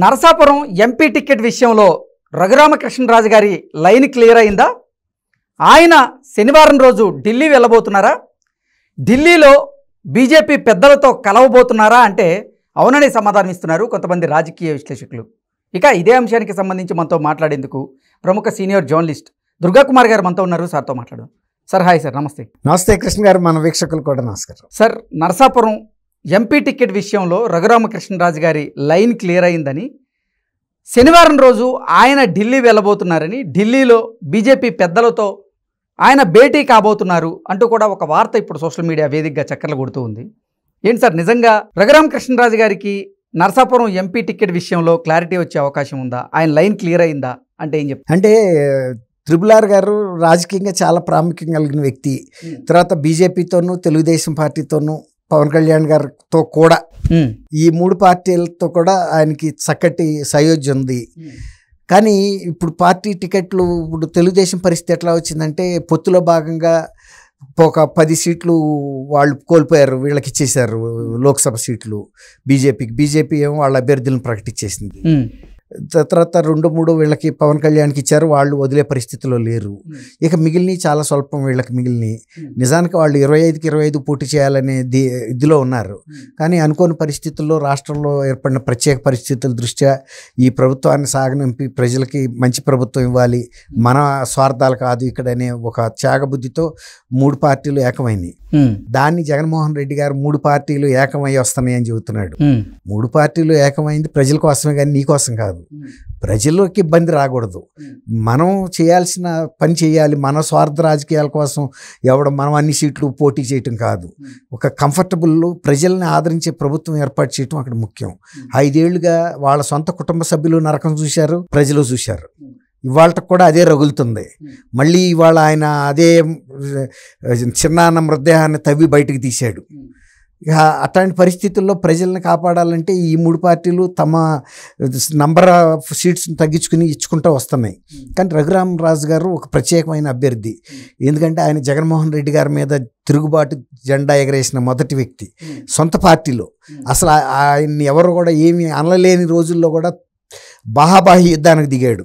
Narasapuram MP ticket విషయంలో రఘురామకృష్ణరాజు గారి line clear అయిందా ఆయన శనివారం రోజు ఢిల్లీ వెళ్ళబోతున్నారా ఢిల్లీలో బీజేపీ పెద్దలతో కలవబోతున్నారా అంటే అవునని సమాధానం ఇస్తున్నారు కొంతమంది రాజకీయ విశ్లేషకులు ఇక ఇదే అంశానికి సంబంధించి మనతో మాట్లాడేందుకు ప్రముఖ సీనియర్ జర్నలిస్ట్ దుర్గాకుమార్ గారు మనతో ఉన్నారు సార్తో మాట్లాడదాం సార్ హాయ్ సార్ నమస్తే నమస్తే కృష్ణ గారు మన వీక్షకులు కూడా నమస్కారం సార్ నరసాపురం ఎంపీ టికెట్ విషయంలో రఘురామకృష్ణరాజు గారి లైన్ క్లియర్ అయిందని శనివారం రోజు ఆయన ఢిల్లీ వెళ్ళబోతున్నారని ఢిల్లీలో బీజేపీ పెద్దలతో ఆయన భేటీ కాబోతున్నారు అంటూ కూడా ఒక వార్త ఇప్పుడు సోషల్ మీడియా వేదికగా చక్కర్లు కొడుతూ ఉంది ఏంటి సార్ నిజంగా రఘురామకృష్ణరాజు గారికి నర్సాపురం ఎంపీ టికెట్ విషయంలో క్లారిటీ వచ్చే అవకాశం ఉందా ఆయన లైన్ క్లియర్ అయిందా అంటే ఏం చెప్తారు అంటే త్రిపుల్ ఆర్ గారు రాజకీయంగా చాలా ప్రాముఖ్యం కలిగిన వ్యక్తి తర్వాత బీజేపీతోనూ తెలుగుదేశం పార్టీతోనూ పవన్ కళ్యాణ్ గారితో కూడా ఈ మూడు పార్టీలతో కూడా ఆయనకి చక్కటి సయోధ్య ఉంది కానీ ఇప్పుడు పార్టీ టికెట్లు ఇప్పుడు తెలుగుదేశం పరిస్థితి ఎట్లా వచ్చిందంటే పొత్తులో భాగంగా ఒక పది సీట్లు వాళ్ళు కోల్పోయారు వీళ్ళకి ఇచ్చేశారు లోక్సభ సీట్లు బీజేపీకి బీజేపీ ఏమో వాళ్ళ అభ్యర్థులను ప్రకటించేసింది తర్వాత రెండు మూడు వీళ్ళకి పవన్ కళ్యాణ్కి ఇచ్చారు వాళ్ళు వదిలే పరిస్థితిలో లేరు hmm. ఇక మిగిలినవి చాలా స్వల్పం వీళ్ళకి మిగిలినవి hmm. నిజానికి వాళ్ళు ఇరవై ఐదుకి ఇరవై ఐదు పోటీ చేయాలనే ఇదిలో ఉన్నారు hmm. కానీ అనుకోని పరిస్థితుల్లో రాష్ట్రంలో ఏర్పడిన ప్రత్యేక పరిస్థితుల దృష్ట్యా ఈ ప్రభుత్వాన్ని సాగనంపి ప్రజలకి మంచి ప్రభుత్వం ఇవ్వాలి మన స్వార్థాలు కాదు ఇక్కడనే ఒక త్యాగబుద్ధితో మూడు పార్టీలు ఏకమైనవి దాన్ని జగన్మోహన్ రెడ్డి గారు మూడు పార్టీలు ఏకమై వస్తున్నాయి అని చెబుతున్నాడు మూడు పార్టీలు ఏకమైంది ప్రజల కోసమే కానీ నీ కోసం కాదు ప్రజల్లోకి ఇబ్బంది రాకూడదు మనం చేయాల్సిన పని చేయాలి మన స్వార్థ రాజకీయాల కోసం ఎవడ మనం అన్ని సీట్లు పోటీ చేయటం కాదు ఒక కంఫర్టబుల్ ప్రజల్ని ఆదరించే ప్రభుత్వం ఏర్పాటు చేయటం అక్కడ ముఖ్యం ఐదేళ్లుగా వాళ్ళ సొంత కుటుంబ సభ్యులు నరకం చూశారు ప్రజలు చూశారు ఇవాళ కూడా అదే రగులుతుంది మళ్ళీ ఇవాళ ఆయన అదే చిన్నాన్న మృతదేహాన్ని తవ్వి బయటకు తీశాడు అట్లాంటి పరిస్థితుల్లో ప్రజలను కాపాడాలంటే ఈ మూడు పార్టీలు తమ నంబర్ ఆఫ్ సీట్స్ని తగ్గించుకుని ఇచ్చుకుంటూ వస్తున్నాయి కానీ రఘురామ్ రాజు గారు ఒక ప్రత్యేకమైన అభ్యర్థి ఎందుకంటే ఆయన జగన్మోహన్ రెడ్డి గారి మీద తిరుగుబాటు జెండా ఎగరేసిన మొదటి వ్యక్తి సొంత పార్టీలో అసలు ఆయన్ని ఎవరు కూడా ఏమి అనలేని రోజుల్లో కూడా బాహాబాహి యుద్ధానికి దిగాడు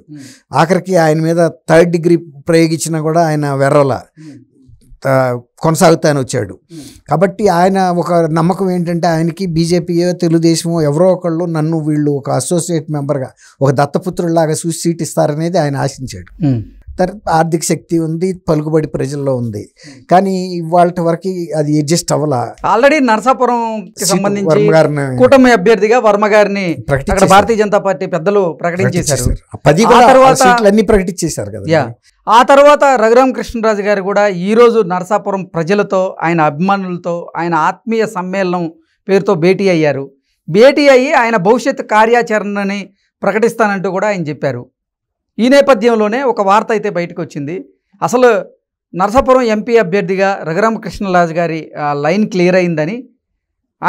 ఆఖరికి ఆయన మీద థర్డ్ డిగ్రీ ప్రయోగించినా కూడా ఆయన వెర్రల కొనసాగుతాయని వచ్చాడు కాబట్టి ఆయన ఒక నమ్మకం ఏంటంటే ఆయనకి బీజేపీయో తెలుగుదేశమో ఎవరో ఒకళ్ళు నన్ను వీళ్ళు ఒక అసోసియేట్ మెంబర్గా ఒక దత్తపుత్రుల్లాగా చూసి సీట్ ఇస్తారనేది ఆయన ఆశించాడు ఆర్థిక శక్తి ఉంది పలుకుబడి ప్రజల్లో ఉంది కానీ వాళ్ళ వరకు అది అడ్జస్ట్ అవ్వాల ఆల్రెడీ నరసాపురం సంబంధించి కూటమి అభ్యర్థిగా వర్మ గారిని భారతీయ జనతా పార్టీ పెద్దలు ప్రకటించేశారు పది అన్ని ప్రకటించేశారు కదా ఆ తర్వాత రఘురామ కృష్ణరాజు గారు కూడా ఈరోజు నరసాపురం ప్రజలతో ఆయన అభిమానులతో ఆయన ఆత్మీయ సమ్మేళనం పేరుతో భేటీ అయ్యారు భేటీ అయ్యి ఆయన భవిష్యత్ కార్యాచరణని ప్రకటిస్తానంటూ కూడా ఆయన చెప్పారు ఈ నేపథ్యంలోనే ఒక వార్త అయితే బయటకు వచ్చింది అసలు నరసాపురం ఎంపీ అభ్యర్థిగా రఘురామకృష్ణరాజు గారి లైన్ క్లియర్ అయిందని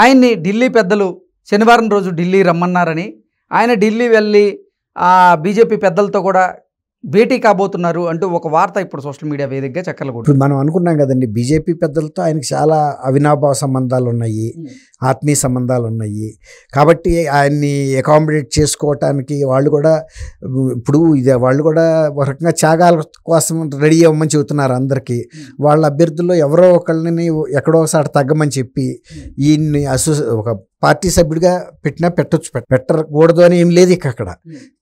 ఆయన్ని ఢిల్లీ పెద్దలు శనివారం రోజు ఢిల్లీ రమ్మన్నారని ఆయన ఢిల్లీ వెళ్ళి బీజేపీ పెద్దలతో కూడా భేటీ కాబోతున్నారు అంటూ ఒక వార్త ఇప్పుడు సోషల్ మీడియా వేదికగా చక్కర్లు మనం అనుకున్నాం కదండి బీజేపీ పెద్దలతో ఆయనకు చాలా అవినాభావ సంబంధాలు ఉన్నాయి ఆత్మీయ సంబంధాలు ఉన్నాయి కాబట్టి ఆయన్ని అకామిడేట్ చేసుకోవటానికి వాళ్ళు కూడా ఇప్పుడు ఇది వాళ్ళు కూడా ఒక రకంగా త్యాగాల కోసం రెడీ అవ్వమని చెబుతున్నారు అందరికీ వాళ్ళ అభ్యర్థుల్లో ఎవరో ఒకళ్ళని ఎక్కడోసారి తగ్గమని చెప్పి ఈయన్ని అసో ఒక పార్టీ సభ్యుడిగా పెట్టినా పెట్టచ్చు పెట్టకూడదు అని ఏం లేదు ఇక అక్కడ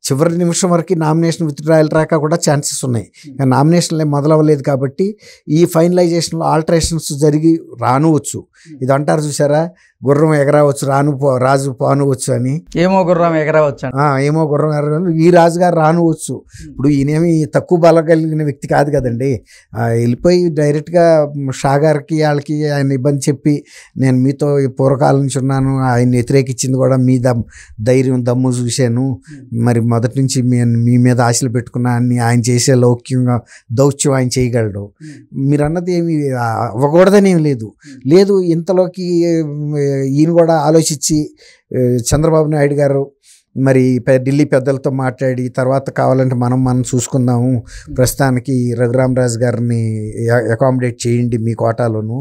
చివరి నిమిషం వరకు నామినేషన్ విత్డ్రాయల్ రాక కూడా ఛాన్సెస్ ఉన్నాయి నామినేషన్లు మొదలవ్వలేదు కాబట్టి ఈ ఫైనలైజేషన్లో ఆల్టరేషన్స్ జరిగి రానువచ్చు ఇది అంటారు చూసారా గుర్రం ఎగరవచ్చు రాను రాజు పానువచ్చు అని ఏమో గుర్రం ఎగరవచ్చు ఏమో గుర్రం ఎగరవచ్చు ఈ రాజుగారు రానువచ్చు ఇప్పుడు ఈయనేమి తక్కువ బలం కలిగిన వ్యక్తి కాదు కదండి వెళ్ళిపోయి డైరెక్ట్గా షాగార్కి వాళ్ళకి ఆయన ఇబ్బంది చెప్పి నేను మీతో పూర్వకాలం నుంచి ఉన్నాను ఆయన వ్యతిరేకించింది కూడా మీ దమ్ ధైర్యం దమ్ము చూశాను మరి మొదటి నుంచి మీ మీద ఆశలు పెట్టుకున్నాను ఆయన చేసే లౌక్యంగా దౌత్యం ఆయన చేయగలడు మీరు అన్నది ఏమి అవ్వకూడదని ఏమి లేదు లేదు ఇంతలోకి ఈయన కూడా ఆలోచించి చంద్రబాబు నాయుడు గారు మరి ఢిల్లీ పెద్దలతో మాట్లాడి తర్వాత కావాలంటే మనం మనం చూసుకుందాము ప్రస్తుతానికి రఘురామరాజు గారిని అకామిడేట్ చేయండి మీ కోటాలోను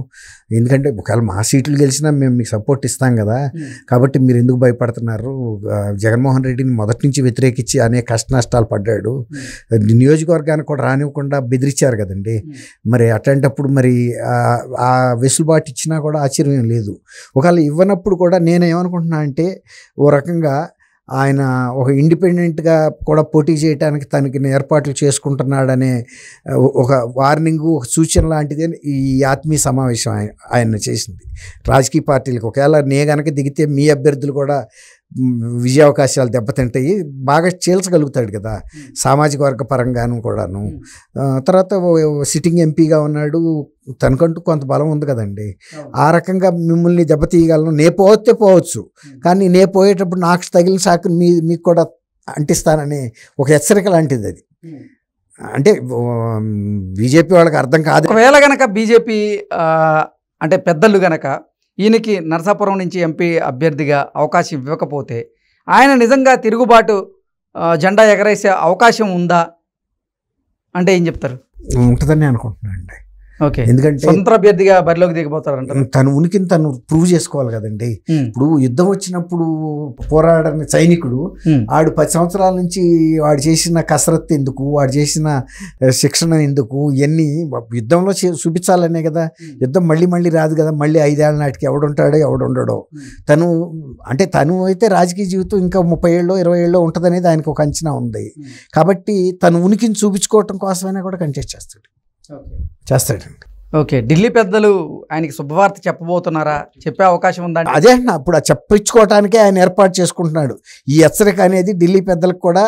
ఎందుకంటే ఒకవేళ మా సీట్లు గెలిచినా మేము మీకు సపోర్ట్ ఇస్తాం కదా కాబట్టి మీరు ఎందుకు భయపడుతున్నారు జగన్మోహన్ రెడ్డిని మొదటి నుంచి వ్యతిరేకించి అనేక కష్ట నష్టాలు పడ్డాడు నియోజకవర్గానికి కూడా రానివ్వకుండా బెదిరించారు కదండి మరి అట్లాంటప్పుడు మరి ఆ వెసులుబాటు ఇచ్చినా కూడా ఆశ్చర్యం లేదు ఒకవేళ ఇవ్వనప్పుడు కూడా నేను ఏమనుకుంటున్నా అంటే ఓ రకంగా ఆయన ఒక ఇండిపెండెంట్గా కూడా పోటీ చేయడానికి తనకి ఏర్పాట్లు చేసుకుంటున్నాడనే ఒక వార్నింగ్ ఒక సూచన లాంటిది ఈ ఆత్మీయ సమావేశం ఆయన ఆయన చేసింది రాజకీయ పార్టీలకు ఒకవేళ నే గనక దిగితే మీ అభ్యర్థులు కూడా విజయావకాశాలు దెబ్బతింటాయి బాగా చీల్చగలుగుతాడు కదా సామాజిక వర్గ పరంగాను కూడాను తర్వాత సిట్టింగ్ ఎంపీగా ఉన్నాడు తనకంటూ కొంత బలం ఉంది కదండి ఆ రకంగా మిమ్మల్ని దెబ్బతీయగలను నే పోతే పోవచ్చు కానీ నే పోయేటప్పుడు నాకు తగిలిన శాఖ మీ మీకు కూడా అంటిస్తానని ఒక హెచ్చరిక లాంటిది అది అంటే బీజేపీ వాళ్ళకి అర్థం కాదు ఒకవేళ కనుక బీజేపీ అంటే పెద్దలు కనుక ఈయనకి నరసాపురం నుంచి ఎంపీ అభ్యర్థిగా అవకాశం ఇవ్వకపోతే ఆయన నిజంగా తిరుగుబాటు జెండా ఎగరేసే అవకాశం ఉందా అంటే ఏం చెప్తారు ఉంటుందని అనుకుంటున్నాను అండి ఎందుకంటే సొంత అభ్యర్థిగా బరిలోకి దిగిపోతారంట తన ఉనికిని తను ప్రూవ్ చేసుకోవాలి కదండి ఇప్పుడు యుద్ధం వచ్చినప్పుడు పోరాడని సైనికుడు ఆడు పది సంవత్సరాల నుంచి వాడు చేసిన కసరత్తు ఎందుకు వాడు చేసిన శిక్షణ ఎందుకు ఇవన్నీ యుద్ధంలో చూపించాలనే కదా యుద్ధం మళ్ళీ మళ్ళీ రాదు కదా మళ్ళీ ఐదేళ్ల నాటికి ఎవడుంటాడో ఎవడుండడో తను అంటే తను అయితే రాజకీయ జీవితం ఇంకా ముప్పై ఏళ్ళు ఇరవై ఏళ్ళలో ఉంటుందనేది ఆయనకు ఒక అంచనా ఉంది కాబట్టి తను ఉనికిని చూపించుకోవటం కోసమైనా కూడా కంటెస్ట్ చేస్తాడు చేస్తాడండి ఓకే ఢిల్లీ పెద్దలు ఆయనకి శుభవార్త చెప్పబోతున్నారా చెప్పే అవకాశం ఉందా అదే అప్పుడు ఆ చెప్పించుకోవటానికే ఆయన ఏర్పాటు చేసుకుంటున్నాడు ఈ హెచ్చరిక అనేది ఢిల్లీ పెద్దలకు కూడా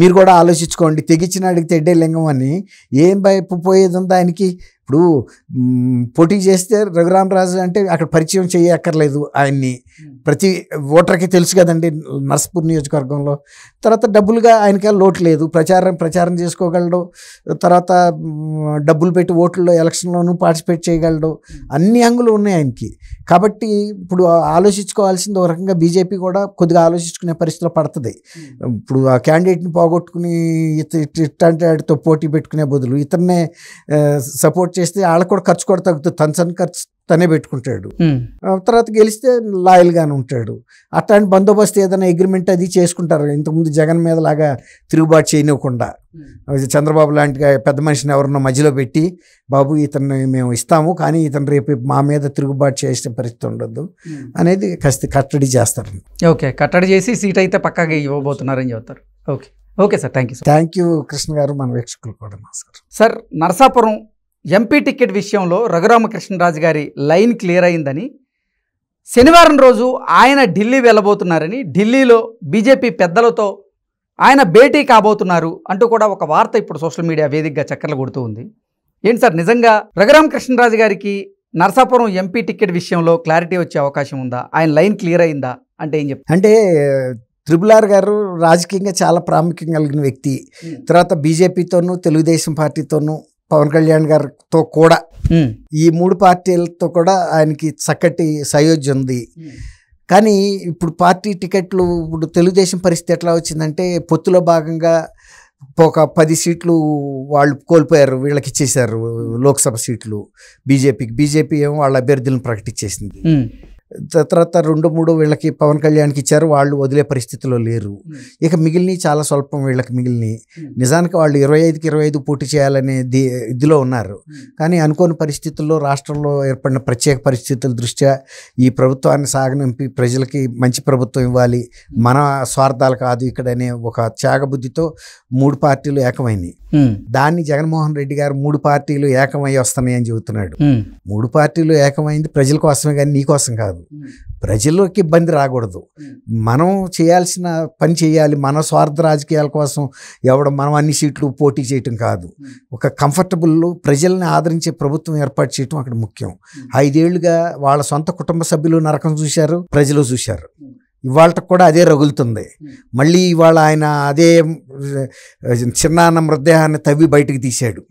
మీరు కూడా ఆలోచించుకోండి తెగించిన అడిగితే ఎడ్డే లింగం అని ఏం పోయేది ఉందా ఆయనకి ఇప్పుడు పోటీ చేస్తే రఘురామరాజు అంటే అక్కడ పరిచయం చేయక్కర్లేదు ఆయన్ని ప్రతి ఓటర్కి తెలుసు కదండి నర్సపూర్ నియోజకవర్గంలో తర్వాత డబ్బులుగా ఆయనకి లోటు లేదు ప్రచారం ప్రచారం చేసుకోగలడు తర్వాత డబ్బులు పెట్టి ఓట్లలో ఎలక్షన్లోనూ పార్టిసిపేట్ చేయగలడు అన్ని అంగులు ఉన్నాయి ఆయనకి కాబట్టి ఇప్పుడు ఆలోచించుకోవాల్సింది ఒక రకంగా బీజేపీ కూడా కొద్దిగా ఆలోచించుకునే పరిస్థితిలో పడుతుంది ఇప్పుడు ఆ క్యాండిడేట్ని పోగొట్టుకుని ఇట్లాంటి వాటితో పోటీ పెట్టుకునే బదులు ఇతన్నే సపోర్ట్ చేస్తే వాళ్ళకు కూడా ఖర్చు కూడా తగ్గుతుంది తన సన్ ఖర్చు తనే పెట్టుకుంటాడు తర్వాత గెలిస్తే లాయల్గానే ఉంటాడు అట్లాంటి బందోబస్తు ఏదైనా అగ్రిమెంట్ అది చేసుకుంటారు ఇంతకుముందు జగన్ మీద లాగా తిరుగుబాటు చేయనివ్వకుండా చంద్రబాబు లాంటి పెద్ద మనిషిని ఎవరన్నా మధ్యలో పెట్టి బాబు ఇతన్ని మేము ఇస్తాము కానీ ఇతను రేపు మా మీద తిరుగుబాటు చేసే పరిస్థితి ఉండదు అనేది కస్త కట్టడి చేస్తారు ఓకే కట్టడి చేసి సీట్ అయితే పక్కాగా ఇవ్వబోతున్నారని చెబుతారు okay okay sir thank you thank you Krishna garu మన వీక్షకులు కూడా sir sir Narasapuram MP ticket విషయంలో రఘురామకృష్ణరాజు గారి లైన్ క్లియర్ అయిందని శనివారం రోజు ఆయన ఢిల్లీ వెళ్ళబోతున్నారని ఢిల్లీలో బీజేపీ పెద్దలతో ఆయన భేటీ కాబోతున్నారు అంటూ కూడా ఒక వార్త ఇప్పుడు సోషల్ మీడియా వేదికగా చక్కర్లు కొడుతూ ఉంది ఏంటి సార్ నిజంగా రఘురామకృష్ణరాజు గారికి నర్సాపురం ఎంపీ టికెట్ విషయంలో క్లారిటీ వచ్చే అవకాశం ఉందా ఆయన లైన్ క్లియర్ అయిందా అంటే ఏం చెప్తా అంటే త్రిబుల్ ఆర్ గారు రాజకీయంగా చాలా ప్రాముఖ్యం కలిగిన వ్యక్తి తర్వాత బీజేపీతోనూ తెలుగుదేశం పార్టీతోనూ పవన్ కళ్యాణ్ గారితో కూడా ఈ మూడు పార్టీలతో కూడా ఆయనకి చక్కటి సయోధ్య ఉంది కానీ ఇప్పుడు పార్టీ టికెట్లు ఇప్పుడు తెలుగుదేశం పరిస్థితి ఎట్లా వచ్చిందంటే పొత్తులో భాగంగా ఒక పది సీట్లు వాళ్ళు కోల్పోయారు వీళ్ళకి ఇచ్చేసారు లోక్సభ సీట్లు బీజేపీకి బీజేపీ ఏమో వాళ్ళ అభ్యర్థులను ప్రకటించేసింది తర్వాత రెండు మూడు వీళ్ళకి పవన్ కళ్యాణ్కి ఇచ్చారు వాళ్ళు వదిలే పరిస్థితిలో లేరు ఇక మిగిలిన చాలా స్వల్పం వీళ్ళకి మిగిలిన నిజానికి వాళ్ళు ఇరవై ఐదుకి ఇరవై ఐదు పోటీ చేయాలనే ఇదిలో ఉన్నారు కానీ అనుకోని పరిస్థితుల్లో రాష్ట్రంలో ఏర్పడిన ప్రత్యేక పరిస్థితుల దృష్ట్యా ఈ ప్రభుత్వాన్ని సాగనింపి ప్రజలకి మంచి ప్రభుత్వం ఇవ్వాలి మన స్వార్థాలు కాదు ఇక్కడనే ఒక త్యాగబుద్ధితో మూడు పార్టీలు ఏకమైనవి దాన్ని జగన్మోహన్ రెడ్డి గారు మూడు పార్టీలు ఏకమై వస్తున్నాయి అని చెబుతున్నాడు మూడు పార్టీలు ఏకమైంది ప్రజల కోసమే కానీ నీ కోసం కాదు కాదు ప్రజల్లోకి ఇబ్బంది రాకూడదు మనం చేయాల్సిన పని చేయాలి మన స్వార్థ రాజకీయాల కోసం ఎవడం మనం అన్ని సీట్లు పోటీ చేయటం కాదు ఒక కంఫర్టబుల్ ప్రజల్ని ఆదరించే ప్రభుత్వం ఏర్పాటు చేయటం అక్కడ ముఖ్యం ఐదేళ్లుగా వాళ్ళ సొంత కుటుంబ సభ్యులు నరకం చూశారు ప్రజలు చూశారు ఇవాళ కూడా అదే రగులుతుంది మళ్ళీ ఇవాళ ఆయన అదే చిన్నాన్న మృతదేహాన్ని తవ్వి బయటకు తీశాడు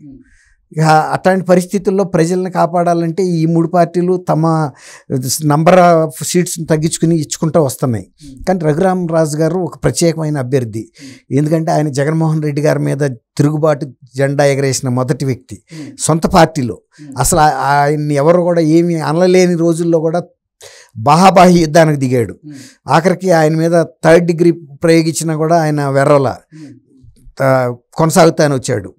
ఇక అట్లాంటి పరిస్థితుల్లో ప్రజలను కాపాడాలంటే ఈ మూడు పార్టీలు తమ నంబర్ ఆఫ్ సీట్స్ని తగ్గించుకుని ఇచ్చుకుంటూ వస్తున్నాయి కానీ రఘురామ్ రాజు గారు ఒక ప్రత్యేకమైన అభ్యర్థి ఎందుకంటే ఆయన జగన్మోహన్ రెడ్డి గారి మీద తిరుగుబాటు జెండా ఎగరేసిన మొదటి వ్యక్తి సొంత పార్టీలో అసలు ఆయన్ని ఎవరు కూడా ఏమి అనలేని రోజుల్లో కూడా బాహాబాహి యుద్ధానికి దిగాడు ఆఖరికి ఆయన మీద థర్డ్ డిగ్రీ ప్రయోగించినా కూడా ఆయన వెర్రల కొనసాగుతాయని వచ్చాడు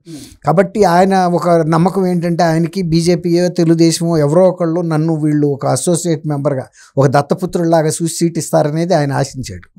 కాబట్టి ఆయన ఒక నమ్మకం ఏంటంటే ఆయనకి బీజేపీయో తెలుగుదేశమో ఎవరో ఒకళ్ళు నన్ను వీళ్ళు ఒక అసోసియేట్ మెంబర్గా ఒక దత్తపుత్రుల్లాగా చూసి సీట్ ఇస్తారనేది ఆయన ఆశించాడు